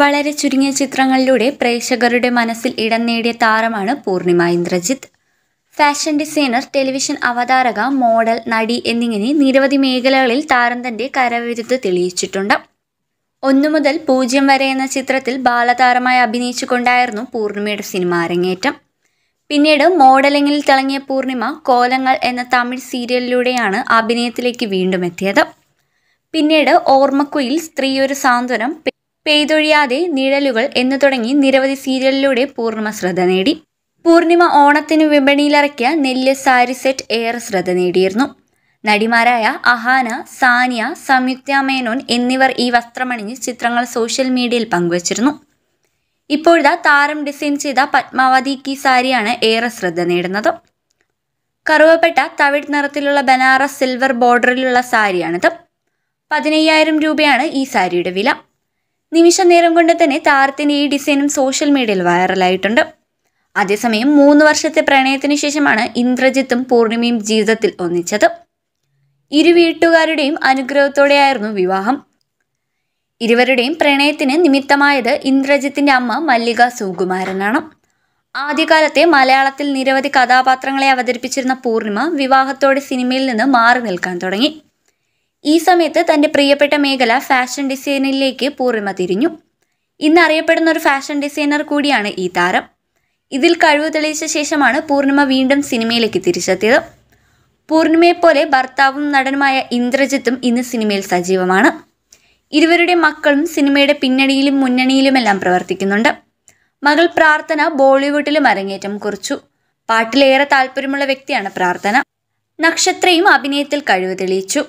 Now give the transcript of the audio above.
വളരെ ചുരുങ്ങിയ ചിത്രങ്ങളിലൂടെ പ്രേക്ഷകരുടെ മനസ്സിൽ ഇടം നേടിയ താരമാണ് Poornima Indrajith fashion designer television അവതാരക മോഡൽ നടി എന്നിങ്ങനെ നിരവധി മേഖലകളിൽ താരം തൻ്റെ കരവിരുത് തെളിയിച്ചിട്ടുണ്ട് ഒന്നു മുതൽ പൂജ്യം വരെ എന്ന ചിത്രത്തിൽ ബാലതാരമായി അഭിനയിച്ചുകൊണ്ടായിരുന്നു പൂർണിമയുടെ സിനിമ അരങ്ങേറ്റം പിന്നീട് മോഡലിംഗിൽ തിളങ്ങിയ പൂർണിമ കോലങ്ങൾ എന്ന തമിഴ് സീരിയലിലൂടെയാണ് അഭിനയത്തിലേക്ക് വീണ്ടും എത്തിയത് പിന്നീട് ഓർമ്മക്കുയിൽ സ്ത്രീയൊരു സാന്ത്വനം പെയ്തൊഴിയാതെ നിഴലുകൾ എന്ന് തുടങ്ങി നിരവധി സീരിയലിലൂടെ പൂർണ്ണിമ ശ്രദ്ധ നേടി പൂർണിമ ഓണത്തിന് വിപണിയിലിറക്കിയ നെല്ല് സാരി സെറ്റ് ഏറെ ശ്രദ്ധ നേടിയിരുന്നു നടിമാരായ അഹാന സാനിയ സംയുക്ത മേനോൻ എന്നിവർ ഈ വസ്ത്രമണിഞ്ഞ് ചിത്രങ്ങൾ സോഷ്യൽ മീഡിയയിൽ പങ്കുവച്ചിരുന്നു ഇപ്പോഴത്തെ താരം ഡിസൈൻ ചെയ്ത പത്മാവതി കി സാരിയാണ് ഏറെ ശ്രദ്ധ നേടുന്നത് കറുവപ്പെട്ട തവിട് നിറത്തിലുള്ള ബനാറസ് സിൽവർ ബോർഡറിലുള്ള സാരിയാണിത് പതിനയ്യായിരം രൂപയാണ് ഈ സാരിയുടെ വില നിമിഷ നേരം കൊണ്ട് തന്നെ താരത്തിൻ്റെ ഈ ഡിസൈനും സോഷ്യൽ മീഡിയയിൽ വൈറലായിട്ടുണ്ട് അതേസമയം മൂന്ന് വർഷത്തെ പ്രണയത്തിന് ശേഷമാണ് ഇന്ദ്രജിത്തും പൂർണിമയും ജീവിതത്തിൽ ഒന്നിച്ചത് ഇരു വീട്ടുകാരുടെയും അനുഗ്രഹത്തോടെയായിരുന്നു വിവാഹം ഇരുവരുടെയും പ്രണയത്തിന് നിമിത്തമായത് ഇന്ദ്രജിത്തിന്റെ അമ്മ മല്ലിക സുകുമാരനാണ് ആദ്യകാലത്തെ മലയാളത്തിൽ നിരവധി കഥാപാത്രങ്ങളെ അവതരിപ്പിച്ചിരുന്ന പൂർണിമ വിവാഹത്തോടെ സിനിമയിൽ നിന്ന് മാറി നിൽക്കാൻ തുടങ്ങി ഈ സമയത്ത് തൻ്റെ പ്രിയപ്പെട്ട മേഖല ഫാഷൻ ഡിസൈനിലേക്ക് പൂർണ്ണിമ തിരിഞ്ഞു ഇന്ന് അറിയപ്പെടുന്ന ഒരു ഫാഷൻ ഡിസൈനർ കൂടിയാണ് ഈ താരം ഇതിൽ കഴിവ് തെളിയിച്ച ശേഷമാണ് പൂർണിമ വീണ്ടും സിനിമയിലേക്ക് തിരിച്ചെത്തിയത് പൂർണിമയെപ്പോലെ ഭർത്താവും നടനുമായ ഇന്ദ്രജിത്തും ഇന്ന് സിനിമയിൽ സജീവമാണ് ഇരുവരുടെ മക്കളും സിനിമയുടെ പിന്നണിയിലും മുന്നണിയിലുമെല്ലാം പ്രവർത്തിക്കുന്നുണ്ട് മകൾ പ്രാർത്ഥന ബോളിവുഡിലും അരങ്ങേറ്റം കുറിച്ചു പാട്ടിലേറെ താല്പര്യമുള്ള വ്യക്തിയാണ് പ്രാർത്ഥന നക്ഷത്രയും അഭിനയത്തിൽ കഴിവ് തെളിയിച്ചു